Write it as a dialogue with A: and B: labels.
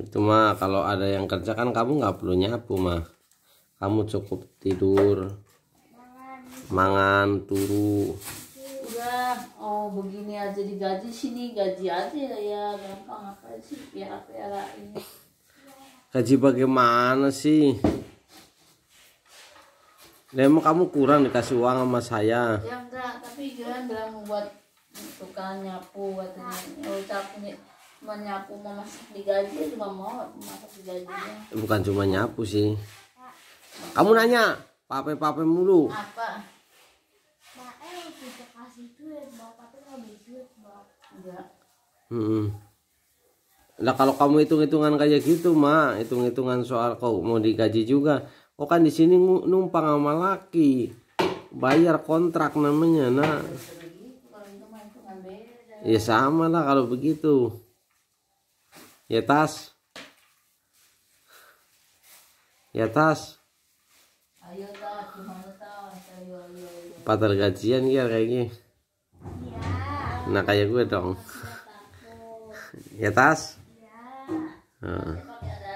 A: itu mah kalau ada yang kerja kan kamu nggak perlu nyapu mah kamu cukup tidur mangan turu udah oh begini aja digaji sini gaji aja ya, ya. gampang apa sih piara ya ini gaji bagaimana sih Lemo kamu kurang dikasih uang sama saya. Ya enggak, tapi jangan bilang buat tukang nyapu katanya mau nyapu menyapu masuk digaji cuma mau masak digajinya bukan cuma nyapu sih kamu nanya pape pape mulu apa Hmm. Nah kalau kamu hitung-hitungan kayak gitu mah, hitung-hitungan soal kau mau digaji juga, kok kan di sini numpang sama laki, bayar kontrak namanya, nah. Ya sama lah kalau begitu. Ya tas. Ya tas. Ayo tas, gimana tas? Ayo, ayo, ayo. gajian ya kayaknya. Iya. Nah kayak gue dong. ya tas. Ya.